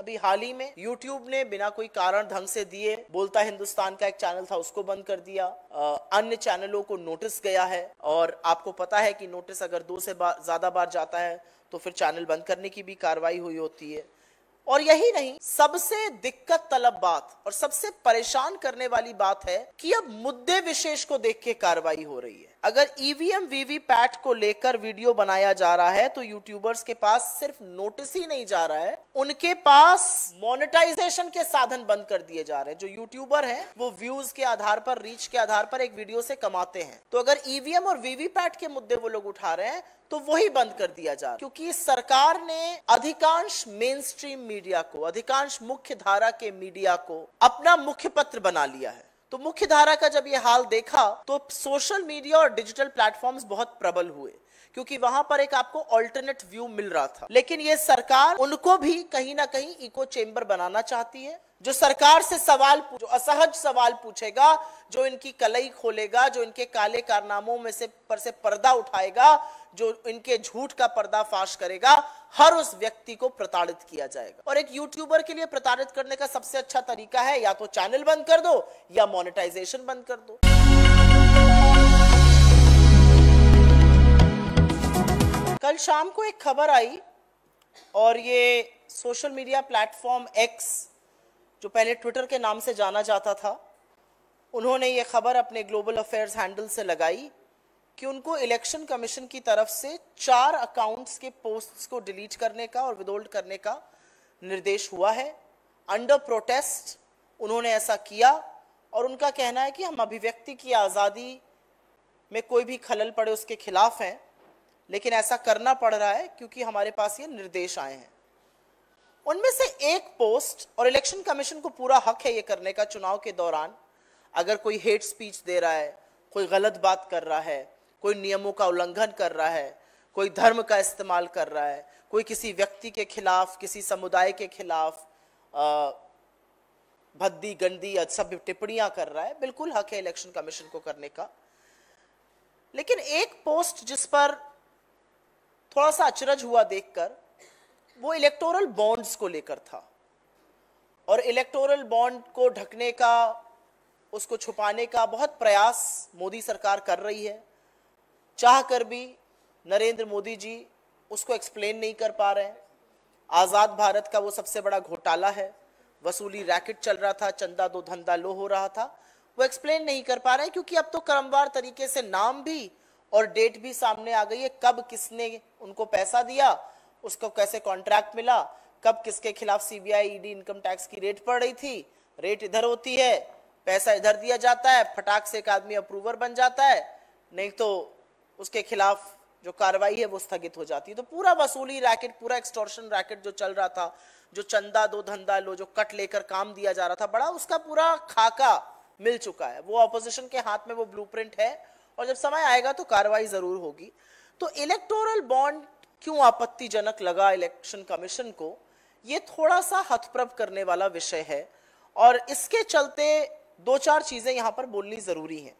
अभी हाल ही में यूट्यूब ने बिना कोई कारण ढंग से दिए बोलता हिंदुस्तान का एक चैनल था उसको बंद कर दिया आ, अन्य चैनलों को नोटिस गया है और आपको पता है कि नोटिस अगर दो से बा, ज्यादा बार जाता है तो फिर चैनल बंद करने की भी कार्रवाई हुई होती है और यही नहीं सबसे दिक्कत तलब बात और सबसे परेशान करने वाली बात है कि अब मुद्दे विशेष को देख के कार्रवाई हो रही है अगर ईवीएम e पैट को लेकर वीडियो बनाया जा रहा है तो यूट्यूबर्स के पास सिर्फ नोटिस ही नहीं जा रहा है उनके पास मोनेटाइजेशन के साधन बंद कर दिए जा रहे हैं जो यूट्यूबर हैं वो व्यूज के आधार पर रीच के आधार पर एक वीडियो से कमाते हैं तो अगर ईवीएम e और वीवीपैट के मुद्दे वो लोग उठा रहे हैं तो वही बंद कर दिया जा रहा क्योंकि सरकार ने अधिकांश मेन स्ट्रीम मीडिया को अधिकांश मुख्य धारा के मीडिया को अपना मुख्य पत्र बना लिया है तो मुख्य धारा का जब ये हाल देखा तो सोशल मीडिया और डिजिटल प्लेटफॉर्म बहुत प्रबल हुए क्योंकि वहां पर एक आपको ऑल्टरनेट व्यू मिल रहा था लेकिन ये सरकार उनको भी कहीं ना कहीं इको चेम्बर बनाना चाहती है जो सरकार से सवाल जो असहज सवाल पूछेगा जो इनकी कलई खोलेगा जो इनके काले कारनामों में से पर से पर्दा उठाएगा जो इनके झूठ का पर्दाफाश करेगा हर उस व्यक्ति को प्रताड़ित किया जाएगा और एक यूट्यूबर के लिए प्रताड़ित करने का सबसे अच्छा तरीका है या तो चैनल बंद कर दो या मोनेटाइजेशन बंद कर दो कल शाम को एक खबर आई और ये सोशल मीडिया प्लेटफॉर्म एक्स जो पहले ट्विटर के नाम से जाना जाता था उन्होंने ये खबर अपने ग्लोबल अफेयर्स हैंडल से लगाई कि उनको इलेक्शन कमीशन की तरफ से चार अकाउंट्स के पोस्ट्स को डिलीट करने का और विदोल्ड करने का निर्देश हुआ है अंडर प्रोटेस्ट उन्होंने ऐसा किया और उनका कहना है कि हम अभिव्यक्ति की आज़ादी में कोई भी खलल पड़े उसके खिलाफ हैं लेकिन ऐसा करना पड़ रहा है क्योंकि हमारे पास ये निर्देश आए हैं उनमें से एक पोस्ट और इलेक्शन कमीशन को पूरा हक है ये करने का चुनाव के दौरान अगर कोई हेट स्पीच दे रहा है कोई गलत बात कर रहा है कोई नियमों का उल्लंघन कर रहा है कोई धर्म का इस्तेमाल कर रहा है कोई किसी व्यक्ति के खिलाफ किसी समुदाय के खिलाफ भद्दी गंदी सब टिप्पणियां कर रहा है बिल्कुल हक है इलेक्शन कमीशन को करने का लेकिन एक पोस्ट जिस पर थोड़ा सा अचरज हुआ देखकर वो इलेक्टोरल बॉन्ड्स को लेकर था और इलेक्टोरल बॉन्ड को ढकने का उसको छुपाने का बहुत प्रयास मोदी सरकार कर रही है चाह कर भी नरेंद्र मोदी जी उसको एक्सप्लेन नहीं कर पा रहे हैं आज़ाद भारत का वो सबसे बड़ा घोटाला है वसूली रैकेट चल रहा था चंदा दो धंधा लो हो रहा था वो एक्सप्लेन नहीं कर पा रहे हैं क्योंकि अब तो क्रमवार तरीके से नाम भी और डेट भी सामने आ गई है कब किसने उनको पैसा दिया उसको कैसे कॉन्ट्रैक्ट मिला कब किसके खिलाफ सीबीआई ईडी इनकम टैक्स की रेट पड़ रही थी रेट इधर होती है पैसा इधर दिया जाता है फटाक से एक आदमी अप्रूवर बन जाता है नहीं तो उसके खिलाफ जो कार्रवाई है वो स्थगित हो जाती है तो पूरा वसूली रैकेट पूरा एक्सटोर्शन रैकेट जो चल रहा था जो चंदा दो धंधा लो जो कट लेकर काम दिया जा रहा था बड़ा उसका पूरा खाका मिल चुका है वो अपोजिशन के हाथ में वो ब्लू है और जब समय आएगा तो कार्रवाई जरूर होगी तो इलेक्टोरल बॉन्ड क्यों आपत्तिजनक लगा इलेक्शन कमीशन को ये थोड़ा सा हथप्रभ करने वाला विषय है और इसके चलते दो चार चीजें यहां पर बोलनी जरूरी हैं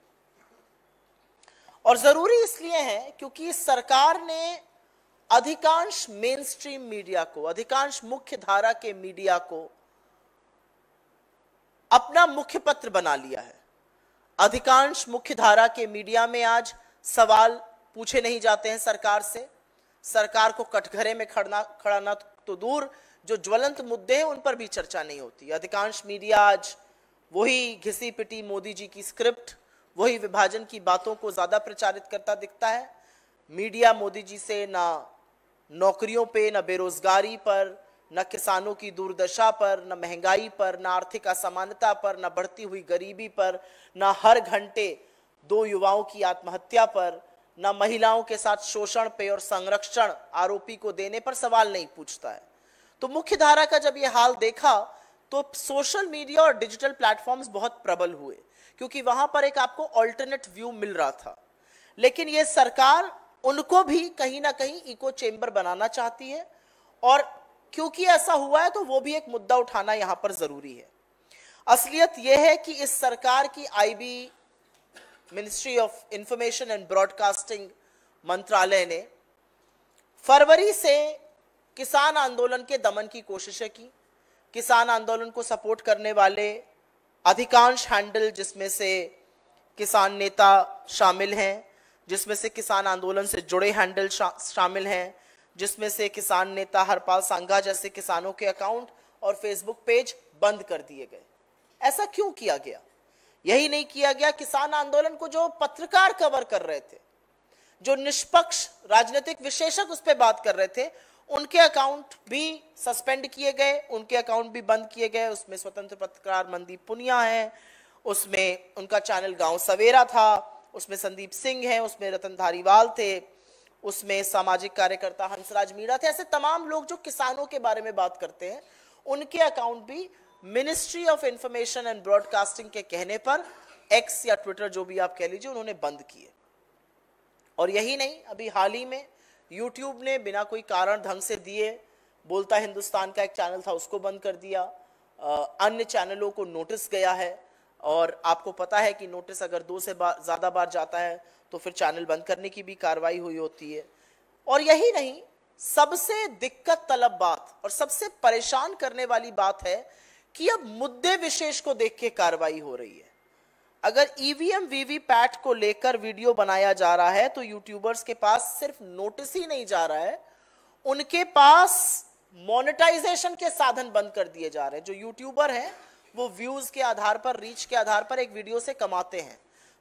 और ज़रूरी इसलिए है क्योंकि सरकार ने अधिकांश मेन स्ट्रीम मीडिया को अधिकांश मुख्य धारा के मीडिया को अपना मुख्य पत्र बना लिया है अधिकांश मुख्य धारा के मीडिया में आज सवाल पूछे नहीं जाते हैं सरकार से सरकार को कटघरे में खड़ना खड़ाना तो दूर जो ज्वलंत मुद्दे हैं उन पर भी चर्चा नहीं होती अधिकांश मीडिया आज वही घिसी पिटी मोदी जी की स्क्रिप्ट वही विभाजन की बातों को ज़्यादा प्रचारित करता दिखता है मीडिया मोदी जी से ना नौकरियों पे ना बेरोजगारी पर न किसानों की दुर्दशा पर न महंगाई पर न आर्थिक असमानता पर न बढ़ती हुई गरीबी पर न हर घंटे दो युवाओं की आत्महत्या पर न महिलाओं के साथ शोषण पे और संरक्षण आरोपी को देने पर सवाल नहीं पूछता है तो मुख्य धारा का जब ये हाल देखा तो सोशल मीडिया और डिजिटल प्लेटफॉर्म्स बहुत प्रबल हुए क्योंकि वहां पर एक आपको ऑल्टरनेट व्यू मिल रहा था लेकिन ये सरकार उनको भी कहीं ना कहीं इको चेंबर बनाना चाहती है और क्योंकि ऐसा हुआ है तो वो भी एक मुद्दा उठाना यहां पर ज़रूरी है असलियत यह है कि इस सरकार की IB ministry of information and broadcasting मंत्रालय ने फरवरी से किसान आंदोलन के दमन की कोशिशें की किसान आंदोलन को सपोर्ट करने वाले अधिकांश हैंडल जिसमें से किसान नेता शामिल हैं जिसमें से किसान आंदोलन से जुड़े हैंडल शा, शामिल हैं जिसमें से किसान नेता हरपाल सांगा जैसे किसानों के अकाउंट और फेसबुक पेज बंद कर दिए गए ऐसा क्यों किया गया यही नहीं किया गया किसान आंदोलन को जो पत्रकार कवर कर रहे थे जो निष्पक्ष राजनीतिक विशेषक उस पर बात कर रहे थे उनके अकाउंट भी सस्पेंड किए गए उनके अकाउंट भी बंद किए गए उसमें स्वतंत्र पत्रकार मनदीप पुनिया है उसमें उनका चैनल गांव सवेरा था उसमें संदीप सिंह है उसमें रतन धारीवाल थे उसमें सामाजिक कार्यकर्ता हंसराज मीणा थे ऐसे तमाम लोग जो किसानों के बारे में बात करते हैं उनके अकाउंट भी ministry of information and broadcasting के कहने पर एक्स या ट्विटर जो भी आप कह लीजिए उन्होंने बंद किए और यही नहीं अभी हाल ही में यूट्यूब ने बिना कोई कारण ढंग से दिए बोलता हिंदुस्तान का एक चैनल था उसको बंद कर दिया अन्य चैनलों को नोटिस गया है और आपको पता है कि नोटिस अगर दो से बा, ज़्यादा बार जाता है तो फिर चैनल बंद करने की भी कार्रवाई हुई होती है और यही नहीं सबसे दिक्कत तलब बात और सबसे परेशान करने वाली बात है कि अब मुद्दे विशेष को देख के कार्रवाई हो रही है अगर ईवीएम e वीवीपैट को लेकर वीडियो बनाया जा रहा है तो यूट्यूबर्स के पास सिर्फ नोटिस ही नहीं जा रहा है उनके पास मोनेटाइजेशन के साधन बंद कर दिए जा रहे हैं जो यूट्यूबर हैं वो व्यूज के आधार पर रीच के आधार पर एक वीडियो से कमाते हैं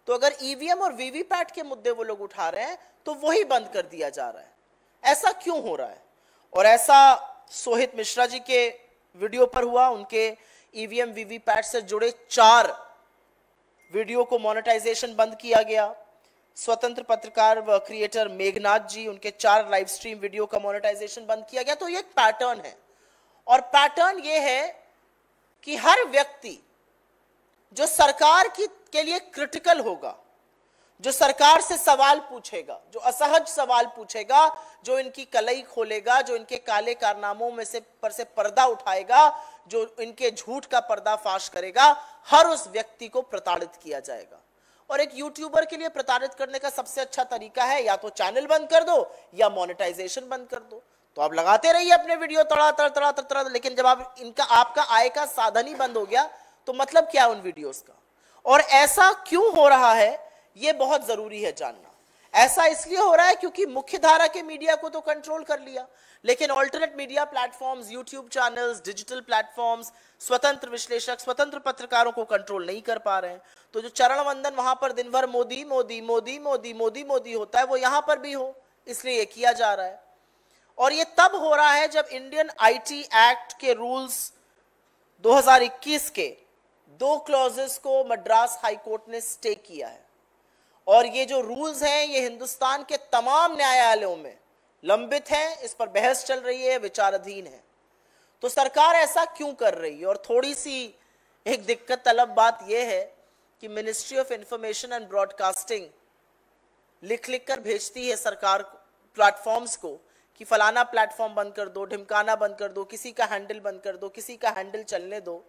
तो अगर ईवीएम e और वीवीपैट के मुद्दे वो लोग उठा रहे हैं तो वही बंद कर दिया जा रहा है ऐसा क्यों हो रहा है और ऐसा सोहित मिश्रा जी के वीडियो पर हुआ उनके ईवीएम e वीवीपैट से जुड़े चार वीडियो को मोनेटाइजेशन बंद किया गया स्वतंत्र पत्रकार व क्रिएटर मेघनाथ जी उनके चार लाइव स्ट्रीम वीडियो का मोनेटाइजेशन बंद किया गया तो ये एक पैटर्न है और पैटर्न ये है कि हर व्यक्ति जो सरकार की के लिए क्रिटिकल होगा जो सरकार से सवाल पूछेगा जो असहज सवाल पूछेगा जो इनकी कलई खोलेगा जो इनके काले कारनामों में से पर से पर्दा उठाएगा जो इनके झूठ का पर्दा फाश करेगा हर उस व्यक्ति को प्रताड़ित किया जाएगा और एक यूट्यूबर के लिए प्रताड़ित करने का सबसे अच्छा तरीका है या तो चैनल बंद कर दो या मोनिटाइजेशन बंद कर दो तो आप लगाते रहिए अपने वीडियो तड़ा तड़ तड़ा तड़ तड़ा लेकिन जब आप इनका आपका आय का साधन ही बंद हो गया तो मतलब क्या उन वीडियोस का और ऐसा क्यों हो रहा है ये बहुत ज़रूरी है जानना ऐसा इसलिए हो रहा है क्योंकि मुख्य धारा के मीडिया को तो कंट्रोल कर लिया लेकिन alternate media platforms YouTube channels digital platforms स्वतंत्र विश्लेषक स्वतंत्र पत्रकारों को कंट्रोल नहीं कर पा रहे हैं तो जो चरण वंदन वहां पर दिन भर मोदी मोदी मोदी मोदी मोदी मोदी होता है वो यहां पर भी हो इसलिए ये किया जा रहा है और ये तब हो रहा है जब इंडियन आई एक्ट के रूल्स दो के दो क्लॉजेस को मद्रास हाईकोर्ट ने स्टे किया है और ये जो रूल्स हैं ये हिंदुस्तान के तमाम न्यायालयों में लंबित हैं इस पर बहस चल रही है विचाराधीन है तो सरकार ऐसा क्यों कर रही है और थोड़ी सी एक दिक्कत तलब बात यह है कि ministry of information and broadcasting लिख लिख कर भेजती है सरकार प्लेटफॉर्म्स को कि फलाना प्लेटफॉर्म बंद कर दो ढिमकाना बंद कर दो किसी का हैंडल बंद कर दो किसी का हैंडल चलने दो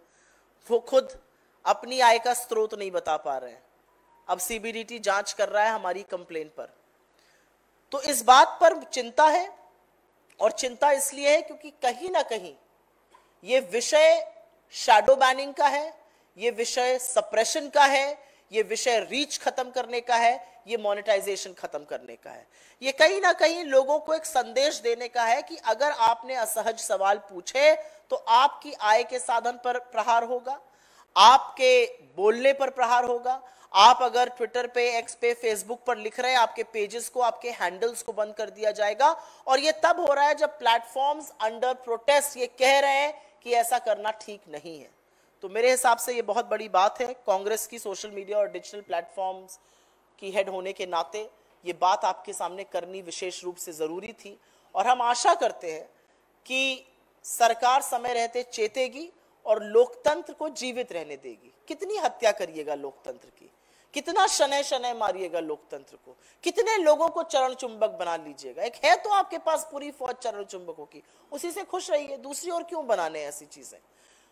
वो खुद अपनी आय का स्रोत नहीं बता पा रहे हैं अब सीबीडीटी जांच कर रहा है हमारी कंप्लेन पर तो इस बात पर चिंता है और चिंता इसलिए है क्योंकि कहीं ना कहीं ये विषय शैडो बैनिंग का है ये विषय सप्रेशन का है ये विषय रीच खत्म करने का है ये मोनेटाइजेशन खत्म करने का है ये कहीं ना कहीं लोगों को एक संदेश देने का है कि अगर आपने असहज सवाल पूछे तो आपकी आय के साधन पर प्रहार होगा आपके बोलने पर प्रहार होगा आप अगर ट्विटर पे एक्स पे फेसबुक पर लिख रहे हैं आपके पेजेस को आपके हैंडल्स को बंद कर दिया जाएगा और ये तब हो रहा है जब प्लेटफॉर्म्स अंडर प्रोटेस्ट ये कह रहे हैं कि ऐसा करना ठीक नहीं है तो मेरे हिसाब से ये बहुत बड़ी बात है कांग्रेस की सोशल मीडिया और डिजिटल प्लेटफॉर्म्स की हेड होने के नाते ये बात आपके सामने करनी विशेष रूप से ज़रूरी थी और हम आशा करते हैं कि सरकार समय रहते चेतेगी और लोकतंत्र को जीवित रहने देगी कितनी हत्या करिएगा लोकतंत्र की कितना शनै शनै मारिएगा लोकतंत्र को कितने लोगों को चरण चुंबक बना लीजिएगा एक है तो आपके पास पूरी फौज चरण चुंबकों की उसी से खुश रहिए दूसरी ओर क्यों बनाने ऐसी चीजें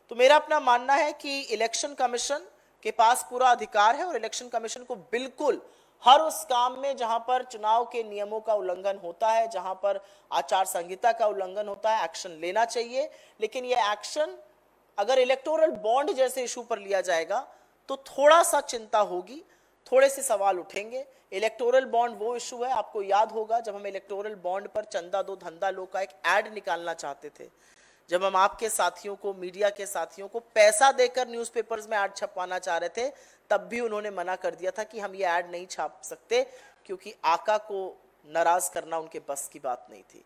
तो मेरा अपना मानना है कि इलेक्शन कमीशन के पास पूरा अधिकार है और इलेक्शन कमीशन को बिल्कुल हर उस काम में जहां पर चुनाव के नियमों का उल्लंघन होता है जहां पर आचार संहिता का उल्लंघन होता है एक्शन लेना चाहिए लेकिन यह एक्शन अगर इलेक्टोरल बॉन्ड जैसे इशू पर लिया जाएगा तो थोड़ा सा चिंता होगी थोड़े से सवाल उठेंगे इलेक्टोरल बॉन्ड वो इशू है आपको याद होगा जब हम इलेक्टोरल बॉन्ड पर चंदा दो धंधा लो का एक ऐड निकालना चाहते थे जब हम आपके साथियों को मीडिया के साथियों को पैसा देकर न्यूज़पेपर्स में ऐड छपवाना चाह रहे थे तब भी उन्होंने मना कर दिया था कि हम ये ऐड नहीं छाप सकते क्योंकि आका को नाराज़ करना उनके बस की बात नहीं थी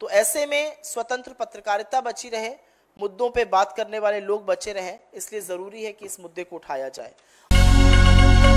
तो ऐसे में स्वतंत्र पत्रकारिता बची रहे मुद्दों पे बात करने वाले लोग बचे रहें इसलिए ज़रूरी है कि इस मुद्दे को उठाया जाए